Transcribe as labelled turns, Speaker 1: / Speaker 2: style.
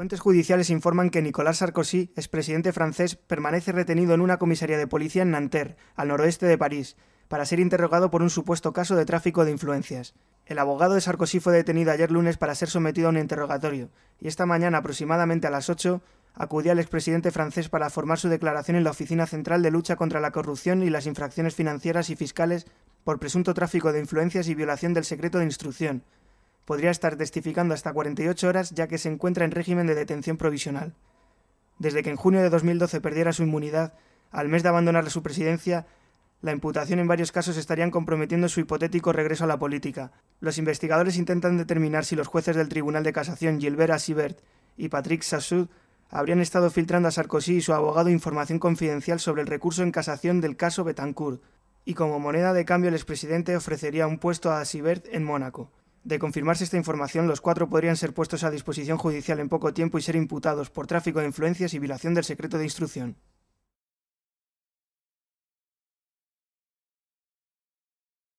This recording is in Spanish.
Speaker 1: Fuentes judiciales informan que Nicolas Sarkozy, expresidente francés, permanece retenido en una comisaría de policía en Nanterre, al noroeste de París, para ser interrogado por un supuesto caso de tráfico de influencias. El abogado de Sarkozy fue detenido ayer lunes para ser sometido a un interrogatorio, y esta mañana aproximadamente a las 8 acudía al expresidente francés para formar su declaración en la Oficina Central de Lucha contra la Corrupción y las Infracciones Financieras y Fiscales por presunto tráfico de influencias y violación del secreto de instrucción, podría estar testificando hasta 48 horas ya que se encuentra en régimen de detención provisional. Desde que en junio de 2012 perdiera su inmunidad, al mes de abandonar su presidencia, la imputación en varios casos estarían comprometiendo su hipotético regreso a la política. Los investigadores intentan determinar si los jueces del Tribunal de Casación Gilbert Asibert y Patrick Sassou habrían estado filtrando a Sarkozy y su abogado información confidencial sobre el recurso en casación del caso Betancourt, y como moneda de cambio el expresidente ofrecería un puesto a Asibert en Mónaco. De confirmarse esta información, los cuatro podrían ser puestos a disposición judicial en poco tiempo y ser imputados por tráfico de influencias y violación del secreto de instrucción.